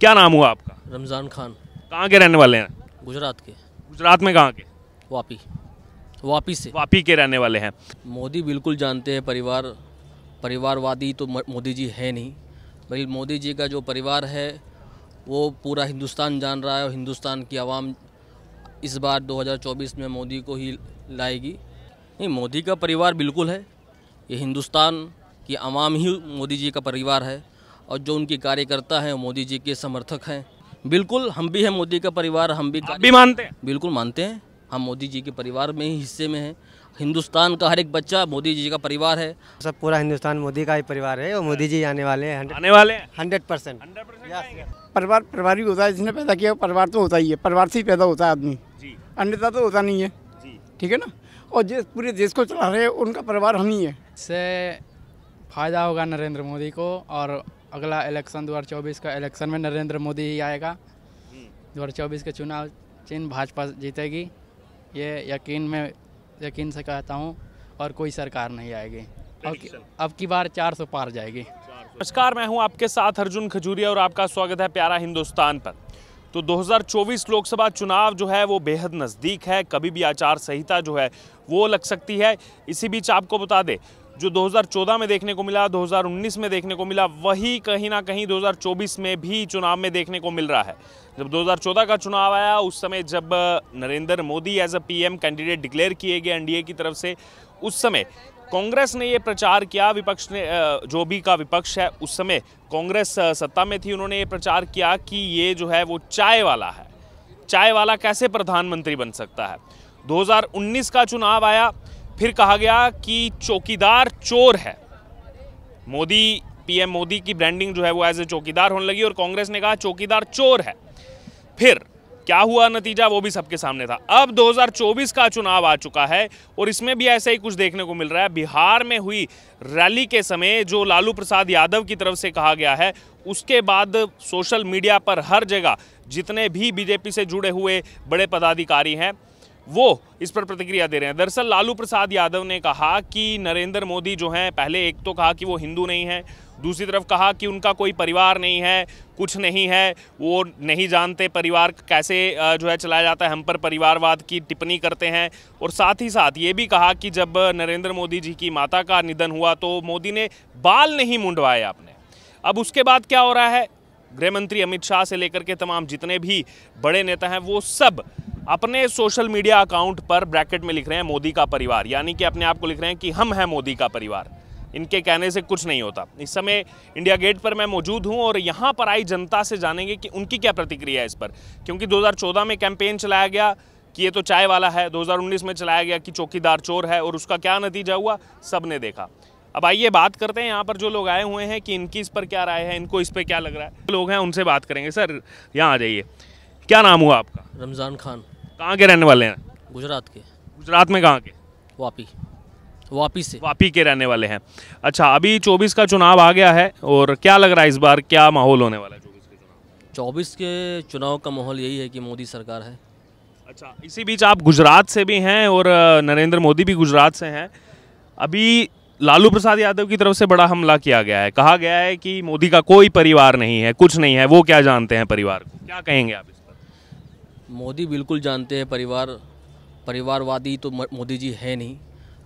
क्या नाम हुआ आपका रमज़ान खान कहाँ के रहने वाले हैं गुजरात के गुजरात में कहाँ के वापी वापी से वापी के रहने वाले हैं मोदी बिल्कुल जानते हैं परिवार परिवारवादी तो मोदी जी है नहीं बल्कि मोदी जी का जो परिवार है वो पूरा हिंदुस्तान जान रहा है और हिंदुस्तान की आवाम इस बार 2024 में मोदी को ही लाएगी नहीं मोदी का परिवार बिल्कुल है ये हिंदुस्तान की आवाम ही मोदी जी का परिवार है और जो उनकी कार्यकर्ता हैं मोदी जी के समर्थक हैं बिल्कुल हम भी हैं मोदी का परिवार हम भी भी मानते हैं बिल्कुल मानते हैं हम मोदी जी के परिवार में ही हिस्से में हैं हिंदुस्तान का हर एक बच्चा मोदी जी का परिवार है सब पूरा हिंदुस्तान मोदी का ही परिवार है और मोदी जी आने वाले हैं आने वाले हंड्रेड परसेंट परिवार परिवार भी होता है जिसने पैदा किया परिवार तो होता ही है परिवार से ही पैदा होता है आदमी अन्यथा तो होता नहीं है ठीक है ना और जिस पूरे देश को चला रहे हैं उनका परिवार हम ही है इससे फायदा होगा नरेंद्र मोदी को और अगला इलेक्शन 2024 का इलेक्शन में नरेंद्र मोदी ही आएगा 2024 के चुनाव चिन्ह भाजपा जीतेगी ये यकीन में यकीन से कहता हूँ और कोई सरकार नहीं आएगी अब की बार 400 पार जाएगी नमस्कार मैं हूँ आपके साथ अर्जुन खजूरिया और आपका स्वागत है प्यारा हिंदुस्तान पर तो 2024 लोकसभा चुनाव जो है वो बेहद नज़दीक है कभी भी आचार संहिता जो है वो लग सकती है इसी बीच आपको बता दें जो 2014 में देखने को मिला 2019 में देखने को मिला वही कहीं ना कहीं 2024 में भी चुनाव में देखने को मिल रहा है जब 2014 का चुनाव आया उस समय जब Narendra Modi as a PM candidate declared किए गए एनडीए की तरफ से उस समय कांग्रेस ने ये प्रचार किया विपक्ष ने जो भी का विपक्ष है उस समय कांग्रेस सत्ता में थी उन्होंने ये प्रचार किया कि ये जो है वो चाय वाला है चाय वाला कैसे प्रधानमंत्री बन सकता है 2019 का चुनाव आया फिर कहा गया कि चौकीदार चोर है मोदी पीएम मोदी की ब्रांडिंग जो है वो एज ए चौकीदार होने लगी और कांग्रेस ने कहा चौकीदार चोर है फिर क्या हुआ नतीजा वो भी सबके सामने था अब 2024 का चुनाव आ चुका है और इसमें भी ऐसा ही कुछ देखने को मिल रहा है बिहार में हुई रैली के समय जो लालू प्रसाद यादव की तरफ से कहा गया है उसके बाद सोशल मीडिया पर हर जगह जितने भी बीजेपी से जुड़े हुए बड़े पदाधिकारी हैं वो इस पर प्रतिक्रिया दे रहे हैं दरअसल लालू प्रसाद यादव ने कहा कि नरेंद्र मोदी जो हैं पहले एक तो कहा कि वो हिंदू नहीं है दूसरी तरफ कहा कि उनका कोई परिवार नहीं है कुछ नहीं है वो नहीं जानते परिवार कैसे जो है चलाया जाता है हम पर परिवारवाद की टिप्पणी करते हैं और साथ ही साथ ये भी कहा कि जब नरेंद्र मोदी जी की माता का निधन हुआ तो मोदी ने बाल नहीं मुंडवाए आपने अब उसके बाद क्या हो रहा है गृहमंत्री अमित शाह से लेकर के तमाम जितने भी बड़े नेता हैं वो सब अपने सोशल मीडिया अकाउंट पर ब्रैकेट में लिख रहे हैं मोदी का परिवार यानी कि अपने आप को लिख रहे हैं कि हम हैं मोदी का परिवार इनके कहने से कुछ नहीं होता इस समय इंडिया गेट पर मैं मौजूद हूं और यहां पर आई जनता से जानेंगे कि उनकी क्या प्रतिक्रिया है इस पर क्योंकि 2014 में कैंपेन चलाया गया कि ये तो चाय वाला है 2019 में चलाया गया कि चौकीदार चोर है और उसका क्या नतीजा हुआ सब ने देखा अब आइए बात करते हैं यहाँ पर जो लोग आए हुए हैं कि इनकी इस पर क्या राय है इनको इस पर क्या लग रहा है लोग हैं उनसे बात करेंगे सर यहाँ आ जाइए क्या नाम हुआ आपका रमज़ान खान कहाँ के रहने वाले हैं गुजरात के गुजरात में कहाँ के वापी वापी से वापी के रहने वाले हैं अच्छा अभी चौबीस का चुनाव आ गया है और क्या लग रहा है इस बार क्या माहौल होने वाला है चौबीस के चुनाव का माहौल यही है कि मोदी सरकार है अच्छा इसी बीच आप गुजरात से भी हैं और नरेंद्र मोदी भी गुजरात से हैं अभी लालू प्रसाद यादव की तरफ से बड़ा हमला किया गया है कहा गया है कि मोदी का कोई परिवार नहीं है कुछ नहीं है वो क्या जानते हैं परिवार को क्या कहेंगे आप मोदी बिल्कुल जानते हैं परिवार परिवारवादी तो मोदी जी है नहीं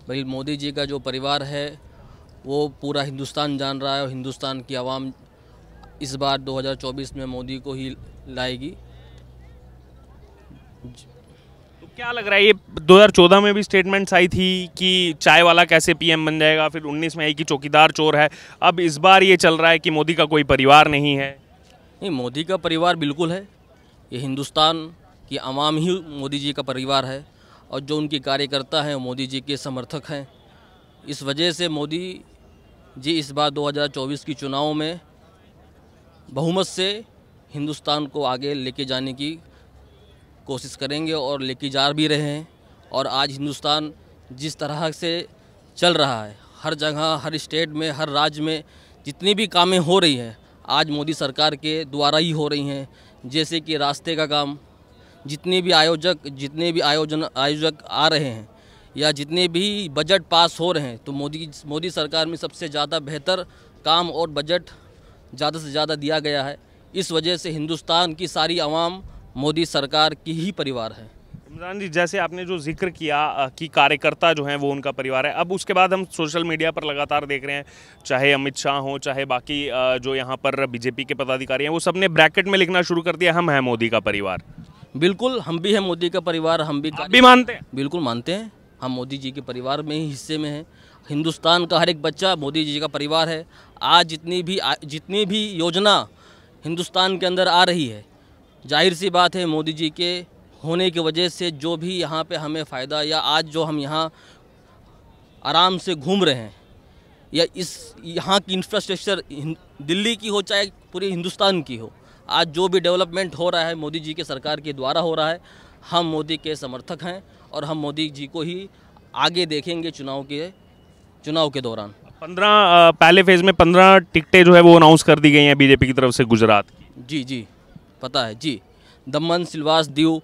बल्कि मोदी जी का जो परिवार है वो पूरा हिंदुस्तान जान रहा है और हिंदुस्तान की आवाम इस बार 2024 में मोदी को ही लाएगी तो क्या लग रहा है ये 2014 में भी स्टेटमेंट्स आई थी कि चाय वाला कैसे पीएम बन जाएगा फिर 19 में आई कि चौकीदार चोर है अब इस बार ये चल रहा है कि मोदी का कोई परिवार नहीं है नहीं मोदी का परिवार बिल्कुल है ये हिंदुस्तान कि आवाम ही मोदी जी का परिवार है और जो उनके कार्यकर्ता हैं मोदी जी के समर्थक हैं इस वजह से मोदी जी इस बार 2024 की चुनाव में बहुमत से हिंदुस्तान को आगे लेके जाने की कोशिश करेंगे और लेके जा भी रहे हैं और आज हिंदुस्तान जिस तरह से चल रहा है हर जगह हर स्टेट में हर राज्य में जितनी भी कामें हो रही हैं आज मोदी सरकार के द्वारा ही हो रही हैं जैसे कि रास्ते का काम जितने भी आयोजक जितने भी आयोजन आयोजक आ रहे हैं या जितने भी बजट पास हो रहे हैं तो मोदी मोदी सरकार में सबसे ज़्यादा बेहतर काम और बजट ज़्यादा से ज़्यादा दिया गया है इस वजह से हिंदुस्तान की सारी आवाम मोदी सरकार की ही परिवार है इमरान जी जैसे आपने जो जिक्र किया कि कार्यकर्ता जो हैं वो उनका परिवार है अब उसके बाद हम सोशल मीडिया पर लगातार देख रहे हैं चाहे अमित शाह हों चाहे बाकी जो यहाँ पर बीजेपी के पदाधिकारी हैं वो सब ने ब्रैकेट में लिखना शुरू कर दिया हम हैं मोदी का परिवार बिल्कुल हम भी हैं मोदी का परिवार हम भी भी मानते हैं बिल्कुल मानते हैं हम मोदी जी के परिवार में ही हिस्से में हैं हिंदुस्तान का हर एक बच्चा मोदी जी का परिवार है आज जितनी भी जितनी भी योजना हिंदुस्तान के अंदर आ रही है जाहिर सी बात है मोदी जी के होने की वजह से जो भी यहाँ पे हमें फ़ायदा या आज जो हम यहाँ आराम से घूम रहे हैं या इस यहाँ की इंफ्रास्ट्रक्चर दिल्ली की हो चाहे पूरे हिंदुस्तान की हो आज जो भी डेवलपमेंट हो रहा है मोदी जी के सरकार के द्वारा हो रहा है हम मोदी के समर्थक हैं और हम मोदी जी को ही आगे देखेंगे चुनाव के चुनाव के दौरान पंद्रह पहले फेज में पंद्रह टिकटें जो है वो अनाउंस कर दी गई हैं बीजेपी की तरफ से गुजरात जी जी पता है जी दमन सिलवास दीव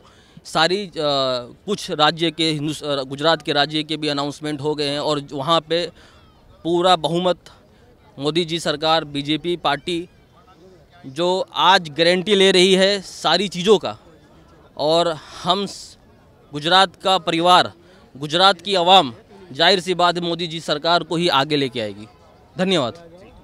सारी आ, कुछ राज्य के गुजरात के राज्य के भी अनाउंसमेंट हो गए हैं और वहाँ पे पूरा बहुमत मोदी जी सरकार बीजेपी पार्टी जो आज गारंटी ले रही है सारी चीज़ों का और हम गुजरात का परिवार गुजरात की आवाम जाहिर सी बात मोदी जी सरकार को ही आगे लेके आएगी धन्यवाद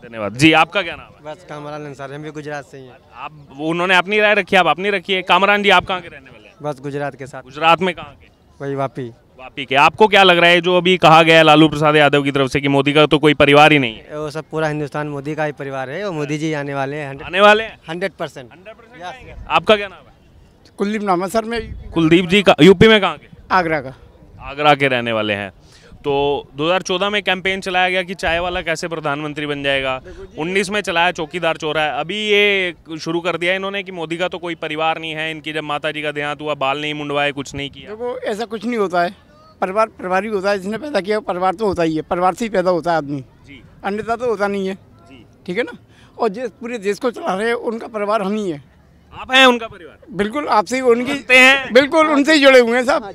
धन्यवाद जी आपका क्या नाम है बस कामरान अंसारी हम भी गुजरात से ही हैं आप उन्होंने अपनी राय रखी आप अपनी रखी है कामरान जी आप कहाँ के रहने वाले हैं बस गुजरात के साथ गुजरात में कहाँ के वही वापी वापी के आपको क्या लग रहा है जो अभी कहा गया लालू प्रसाद यादव की तरफ से कि मोदी का तो कोई परिवार ही नहीं है वो सब पूरा हिंदुस्तान मोदी का ही परिवार है और अच्छा। मोदी जी आने वाले हैं आने वाले हंड्रेड परसेंट आपका क्या नाम है कुलदीप नामा सर मैं कुलदीप जी का यूपी में कहाँ आगरा का आगरा के रहने वाले हैं तो 2014 में कैंपेन चलाया गया कि चाय वाला कैसे प्रधानमंत्री बन जाएगा 19 में चलाया चौकीदार चोरा है अभी ये शुरू कर दिया इन्होंने कि मोदी का तो कोई परिवार नहीं है इनकी जब माता जी का देहांत हुआ बाल नहीं मुंडवाए कुछ नहीं किया देखो ऐसा कुछ नहीं होता है परिवार परिवार ही होता है जिसने पैदा किया परिवार तो होता ही है परिवार से ही पैदा होता है आदमी अन्यथा तो होता नहीं है ठीक है ना और जिस पूरे देश को चला रहे हैं उनका परिवार हम ही है आप हैं उनका परिवार बिल्कुल आपसे उनकी हैं बिल्कुल उनसे ही जुड़े हुए हैं साहब हाँ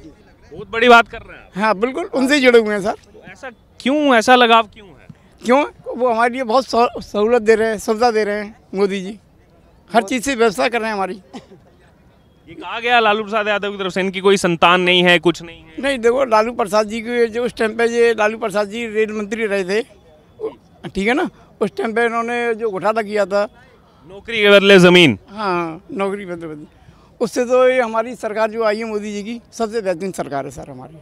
बहुत बड़ी बात कर रहे हैं हाँ बिल्कुल उनसे ही जुड़े हुए हैं सर तो ऐसा क्यों ऐसा लगाव क्यों है क्यों वो हमारे लिए बहुत सहूलत दे रहे हैं सुविधा दे रहे हैं मोदी जी हर चीज़ से व्यवस्था कर रहे हैं हमारी ये कहा गया लालू प्रसाद यादव की तरफ से इनकी कोई संतान नहीं है कुछ नहीं है नहीं देखो लालू प्रसाद जी के जो उस टाइम पे ये लालू प्रसाद जी रेल मंत्री रहे थे ठीक है ना उस टाइम पे इन्होंने जो घोटाला किया था नौकरी के बदले ज़मीन हाँ नौकरी बदले बदले उससे तो ये हमारी सरकार जो आई है मोदी जी की सबसे बेहतरीन सरकार है सर हमारी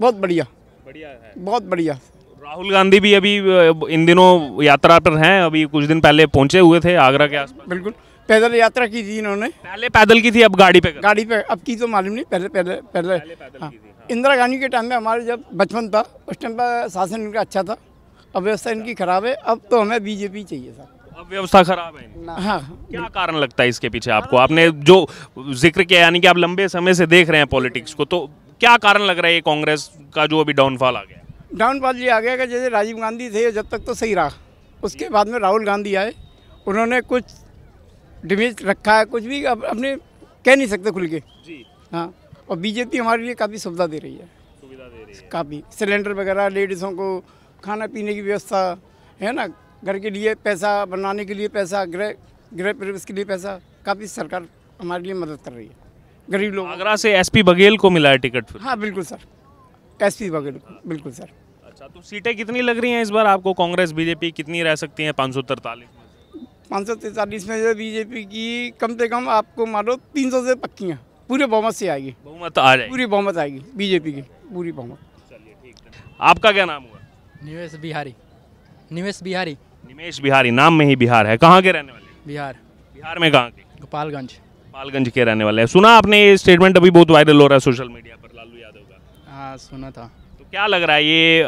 बहुत बढ़िया बढ़िया है बहुत बढ़िया राहुल गांधी भी अभी इन दिनों यात्रा पर हैं अभी कुछ दिन पहले पहुंचे हुए थे आगरा के आसपास बिल्कुल पैदल यात्रा की थी इन्होंने पहले पैदल की थी अब गाड़ी पे गाड़ी पे अब की तो मालूम नहीं पहले पहले पहले, पहले हाँ।, हाँ। इंदिरा गांधी के टाइम में हमारे जब बचपन था उस टाइम पर शासन इनका अच्छा था अब व्यवस्था इनकी खराब है अब तो हमें बीजेपी चाहिए था अब व्यवस्था खराब है हाँ क्या कारण लगता है इसके पीछे आपको आपने जो जिक्र किया यानी कि आप लंबे समय से देख रहे हैं पॉलिटिक्स को तो क्या कारण लग रहा है ये कांग्रेस का जो अभी डाउनफॉल आ गया डाउनफॉल ये आ गया कि जैसे राजीव गांधी थे जब तक तो सही रहा उसके बाद में राहुल गांधी आए उन्होंने कुछ डिमेज रखा है कुछ भी अब अपने कह नहीं सकते खुल के जी हाँ और बीजेपी हमारे लिए काफ़ी सुविधा दे रही है सुविधा दे रही है काफ़ी सिलेंडर वगैरह लेडीज़ों को खाना पीने की व्यवस्था है ना घर के लिए पैसा बनाने के लिए पैसा गृह गृह प्रवेश के लिए पैसा काफ़ी सरकार हमारे लिए मदद कर रही है गरीब लोग आगरा से एसपी बघेल को मिला है टिकट फिर हाँ बिल्कुल सर एसपी बघेल बिल्कुल सर अच्छा तो सीटें कितनी लग रही हैं इस बार आपको कांग्रेस बीजेपी कितनी रह सकती हैं पाँच सौ पाँच सौ तैंतालीस में बीजेपी की कम से कम आपको मान लो तीन सौ से पक्कियाँ पूरे बहुमत से आएगी बहुमत आ रही पूरी बहुमत आएगी बीजेपी की पूरी बहुमत चलिए ठीक आपका क्या नाम हुआ निवेश बिहारी निवेश बिहारी निवेश बिहारी नाम में ही बिहार है कहाँ के रहने वाले बिहार बिहार में कहाँ के गोपालगंज गोपालगंज के रहने वाले हैं सुना आपने ये स्टेटमेंट अभी बहुत वायरल हो रहा है सोशल मीडिया पर लालू यादव का हाँ सुना था तो क्या लग रहा है ये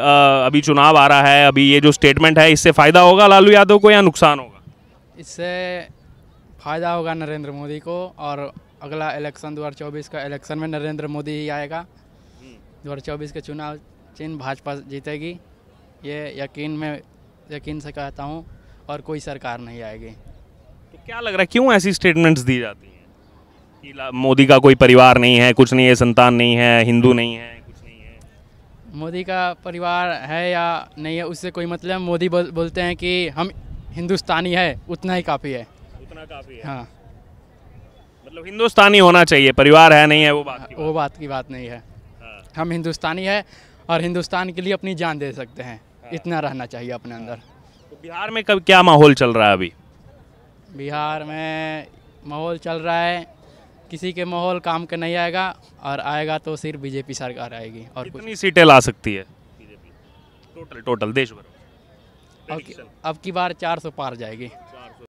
अभी चुनाव आ रहा है अभी ये जो स्टेटमेंट है इससे फायदा होगा लालू यादव को या नुकसान होगा इससे फ़ायदा होगा नरेंद्र मोदी को और अगला इलेक्शन दो का इलेक्शन में नरेंद्र मोदी ही आएगा चौबीस के चुनाव चिन्ह भाजपा जीतेगी ये यकीन में यकीन से कहता हूँ और कोई सरकार नहीं आएगी तो क्या लग रहा है क्यों ऐसी स्टेटमेंट्स दी जाती हैं कि मोदी का कोई परिवार नहीं है कुछ नहीं है संतान नहीं है हिंदू नहीं है कुछ नहीं है मोदी का परिवार है या नहीं है उससे कोई मतलब मोदी बोलते हैं कि हम हिंदुस्तानी है उतना ही काफ़ी है उतना काफ़ी है हाँ मतलब हिंदुस्तानी होना चाहिए परिवार है नहीं है वो बात हाँ, वो बात की बात नहीं है हाँ। हम हिंदुस्तानी है और हिंदुस्तान के लिए अपनी जान दे सकते हैं हाँ। इतना रहना चाहिए अपने अंदर तो बिहार में कब क्या माहौल चल रहा है अभी बिहार में माहौल चल रहा है किसी के माहौल काम के नहीं आएगा और आएगा तो सिर्फ बीजेपी सरकार आएगी और कितनी सीटें ला सकती है बीजेपी टोटल टोटल देश भर अब की बार 400 पार जाएगी